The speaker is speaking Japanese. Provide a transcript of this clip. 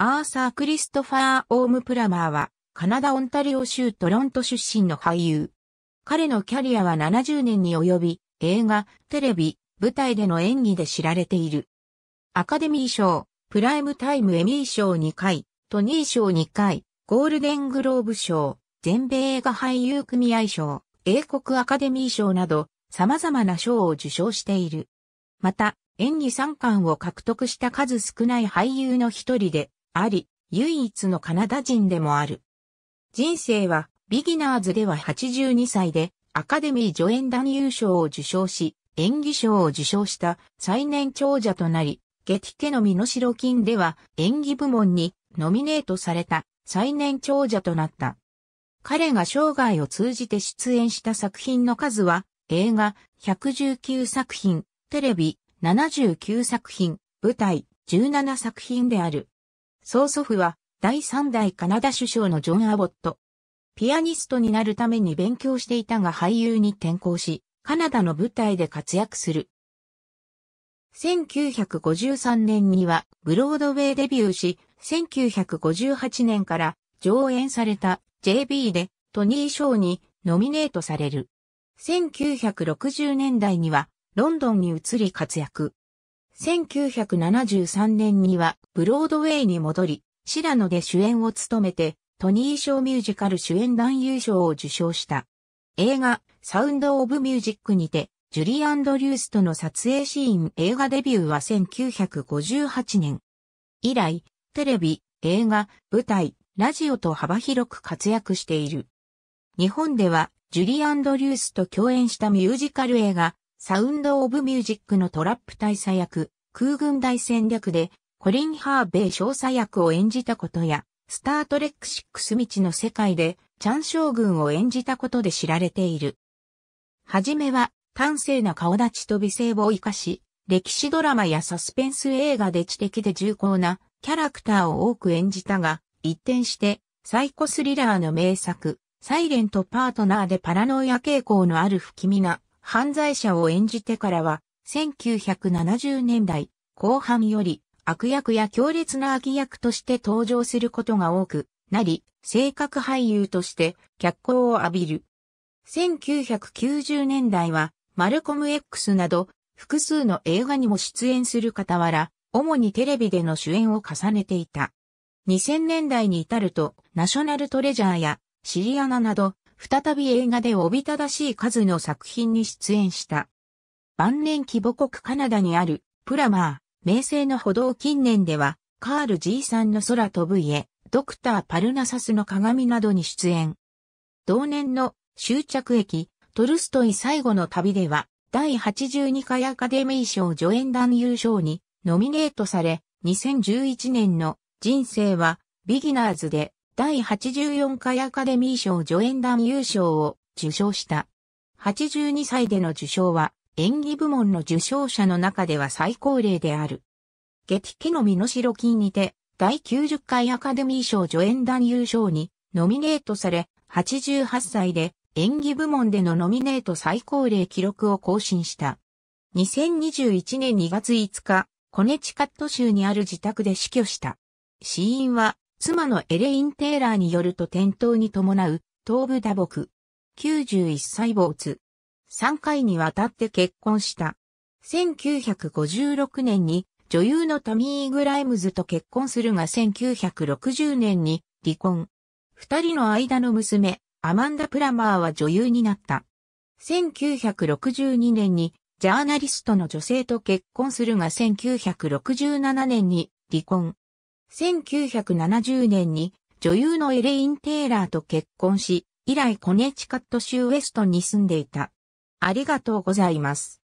アーサー・クリストファー・オーム・プラマーは、カナダ・オンタリオ州トロント出身の俳優。彼のキャリアは70年に及び、映画、テレビ、舞台での演技で知られている。アカデミー賞、プライムタイムエミー賞2回、トニー賞2回、ゴールデングローブ賞、全米映画俳優組合賞、英国アカデミー賞など、様々な賞を受賞している。また、演技3冠を獲得した数少ない俳優の一人で、あり、唯一のカナダ人でもある。人生は、ビギナーズでは82歳で、アカデミー助演男優賞を受賞し、演技賞を受賞した最年長者となり、ゲティケの身代金では演技部門にノミネートされた最年長者となった。彼が生涯を通じて出演した作品の数は映画119作品、テレビ79作品、舞台17作品である。曽祖父は、第3代カナダ首相のジョン・アボット。ピアニストになるために勉強していたが俳優に転向し、カナダの舞台で活躍する。1953年にはブロードウェイデビューし、1958年から上演された JB でトニー賞にノミネートされる。1960年代にはロンドンに移り活躍。1973年にはブロードウェイに戻り、シラノで主演を務めて、トニー賞ミュージカル主演男優賞を受賞した。映画、サウンド・オブ・ミュージックにて、ジュリー・アンドリュースとの撮影シーン映画デビューは1958年。以来、テレビ、映画、舞台、ラジオと幅広く活躍している。日本では、ジュリー・アンドリュースと共演したミュージカル映画、サウンド・オブ・ミュージックのトラップ大佐役、空軍大戦略で、コリン・ハーベイ少佐役を演じたことや、スタートレックシッス・未知の世界で、チャン将軍を演じたことで知られている。はじめは、端正な顔立ちと美声を活かし、歴史ドラマやサスペンス映画で知的で重厚なキャラクターを多く演じたが、一転して、サイコスリラーの名作、サイレントパートナーでパラノイア傾向のある不気味な犯罪者を演じてからは、1970年代後半より悪役や強烈な悪役として登場することが多くなり、性格俳優として脚光を浴びる。1990年代はマルコム X など複数の映画にも出演する傍ら、主にテレビでの主演を重ねていた。2000年代に至るとナショナルトレジャーやシリアナなど再び映画でおびただしい数の作品に出演した。晩年期母国カナダにあるプラマー、名声の歩道近年では、カール G さんの空飛ぶ家、ドクターパルナサスの鏡などに出演。同年の終着駅、トルストイ最後の旅では、第82回アカデミー賞助演男優賞にノミネートされ、2011年の人生はビギナーズで第84回アカデミー賞助演団優勝を受賞した。82歳での受賞は演技部門の受賞者の中では最高齢である。劇機の身の代金にて第90回アカデミー賞助演団優勝にノミネートされ、88歳で演技部門でのノミネート最高齢記録を更新した。2021年2月5日、コネチカット州にある自宅で死去した。死因は妻のエレイン・テーラーによると転倒に伴う頭部打撲。91歳没。3回にわたって結婚した。1956年に女優のタミー・グライムズと結婚するが1960年に離婚。二人の間の娘、アマンダ・プラマーは女優になった。1962年にジャーナリストの女性と結婚するが1967年に離婚。1970年に女優のエレイン・テイラーと結婚し、以来コネチカット州ウエストに住んでいた。ありがとうございます。